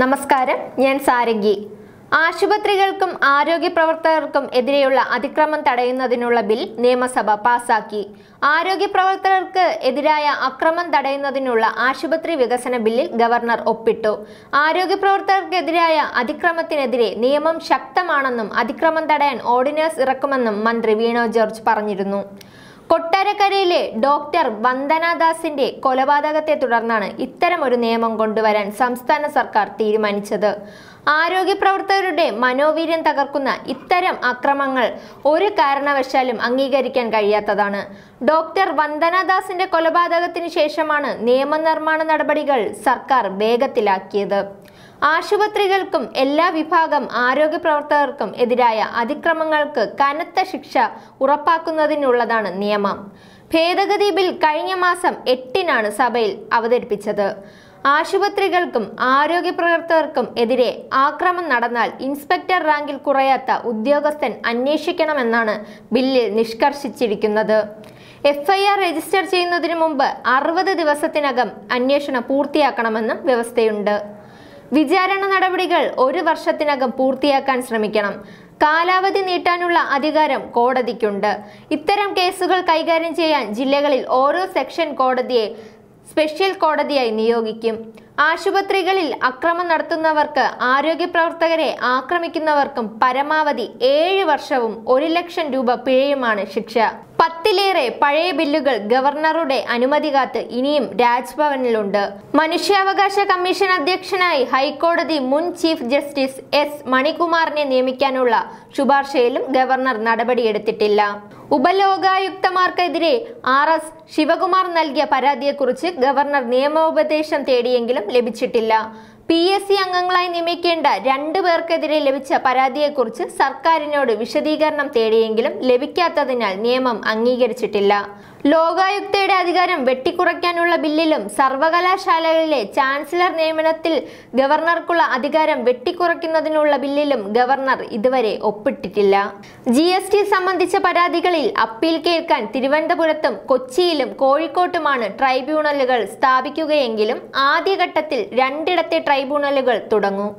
നമസ്കാരം ഞാൻ സാരംഗി ആശുപത്രികൾക്കും ആരോഗ്യ പ്രവർത്തകർക്കും എതിരെയുള്ള അതിക്രമം തടയുന്നതിനുള്ള ബിൽ നിയമസഭ പാസാക്കി ആരോഗ്യ പ്രവർത്തകർക്ക് എതിരായ അക്രമം തടയുന്നതിനുള്ള ആശുപത്രി വികസന ബില്ലിൽ ഗവർണർ ഒപ്പിട്ടു ആരോഗ്യ പ്രവർത്തകർക്കെതിരായ അതിക്രമത്തിനെതിരെ നിയമം ശക്തമാണെന്നും അതിക്രമം തടയാൻ ഓർഡിനൻസ് ഇറക്കുമെന്നും മന്ത്രി വീണോ ജോർജ് പറഞ്ഞിരുന്നു കൊട്ടാരക്കരയിലെ ഡോക്ടർ വന്ദനാദാസിന്റെ കൊലപാതകത്തെ തുടർന്നാണ് ഇത്തരമൊരു നിയമം കൊണ്ടുവരാൻ സംസ്ഥാന സർക്കാർ തീരുമാനിച്ചത് ആരോഗ്യ പ്രവർത്തകരുടെ മനോവീര്യം തകർക്കുന്ന ഇത്തരം അക്രമങ്ങൾ ഒരു കാരണവശാലും അംഗീകരിക്കാൻ കഴിയാത്തതാണ് ഡോക്ടർ വന്ദനാദാസിന്റെ കൊലപാതകത്തിന് ശേഷമാണ് നിയമനിർമ്മാണ നടപടികൾ സർക്കാർ വേഗത്തിലാക്കിയത് ആശുപത്രികൾക്കും എല്ലാ വിഭാഗം ആരോഗ്യ പ്രവർത്തകർക്കും എതിരായ അതിക്രമങ്ങൾക്ക് കനത്ത ശിക്ഷ ഉറപ്പാക്കുന്നതിനുള്ളതാണ് നിയമം ഭേദഗതി ബിൽ കഴിഞ്ഞ മാസം എട്ടിനാണ് സഭയിൽ അവതരിപ്പിച്ചത് ആശുപത്രികൾക്കും ആരോഗ്യ പ്രവർത്തകർക്കും എതിരെ ആക്രമം നടന്നാൽ ഇൻസ്പെക്ടർ റാങ്കിൽ കുറയാത്ത ഉദ്യോഗസ്ഥൻ അന്വേഷിക്കണമെന്നാണ് ബില്ലിൽ നിഷ്കർഷിച്ചിരിക്കുന്നത് എഫ്ഐആർ രജിസ്റ്റർ ചെയ്യുന്നതിന് മുമ്പ് അറുപത് ദിവസത്തിനകം അന്വേഷണം പൂർത്തിയാക്കണമെന്നും വ്യവസ്ഥയുണ്ട് വിചാരണ നടപടികൾ ഒരു വർഷത്തിനകം പൂർത്തിയാക്കാൻ ശ്രമിക്കണം കാലാവധി നീട്ടാനുള്ള അധികാരം കോടതിക്കുണ്ട് ഇത്തരം കേസുകൾ കൈകാര്യം ചെയ്യാൻ ജില്ലകളിൽ ഓരോ സെക്ഷൻ കോടതിയെ സ്പെഷ്യൽ കോടതിയായി നിയോഗിക്കും ആശുപത്രികളിൽ അക്രമം നടത്തുന്നവർക്ക് ആരോഗ്യ പ്രവർത്തകരെ ആക്രമിക്കുന്നവർക്കും പരമാവധി ഏഴ് വർഷവും ഒരു ലക്ഷം രൂപ പിഴയുമാണ് ശിക്ഷ പത്തിലേറെ പഴയ ബില്ലുകൾ ഗവർണറുടെ അനുമതി കാത്ത് ഇനിയും രാജ്ഭവനിലുണ്ട് മനുഷ്യാവകാശ കമ്മീഷൻ അധ്യക്ഷനായി ഹൈക്കോടതി മുൻ ചീഫ് ജസ്റ്റിസ് എസ് മണികുമാറിനെ നിയമിക്കാനുള്ള ശുപാർശയിലും ഗവർണർ നടപടിയെടുത്തിട്ടില്ല ഉപലോകായുക്തമാർക്കെതിരെ ആർ എസ് ശിവകുമാർ നൽകിയ പരാതിയെക്കുറിച്ച് ഗവർണർ നിയമോപദേശം തേടിയെങ്കിലും ലഭിച്ചിട്ടില്ല പി എസ് സി അംഗങ്ങളായി നിയമിക്കേണ്ട രണ്ടു പേർക്കെതിരെ ലഭിച്ച പരാതിയെക്കുറിച്ച് സർക്കാരിനോട് വിശദീകരണം തേടിയെങ്കിലും ലഭിക്കാത്തതിനാൽ നിയമം അംഗീകരിച്ചിട്ടില്ല ലോകായുക്തയുടെ അധികാരം വെട്ടിക്കുറയ്ക്കാനുള്ള ബില്ലിലും സർവകലാശാലകളിലെ ചാൻസലർ നിയമനത്തിൽ ഗവർണർക്കുള്ള അധികാരം വെട്ടിക്കുറയ്ക്കുന്നതിനുള്ള ബില്ലിലും ഗവർണർ ഇതുവരെ ഒപ്പിട്ടിട്ടില്ല ജി എസ് ടി സംബന്ധിച്ച പരാതികളിൽ അപ്പീൽ കേൾക്കാൻ തിരുവനന്തപുരത്തും കൊച്ചിയിലും കോഴിക്കോട്ടുമാണ് ട്രൈബ്യൂണലുകൾ സ്ഥാപിക്കുകയെങ്കിലും ആദ്യഘട്ടത്തിൽ രണ്ടിടത്തെ ട്രൈബ്യൂണലുകൾ തുടങ്ങും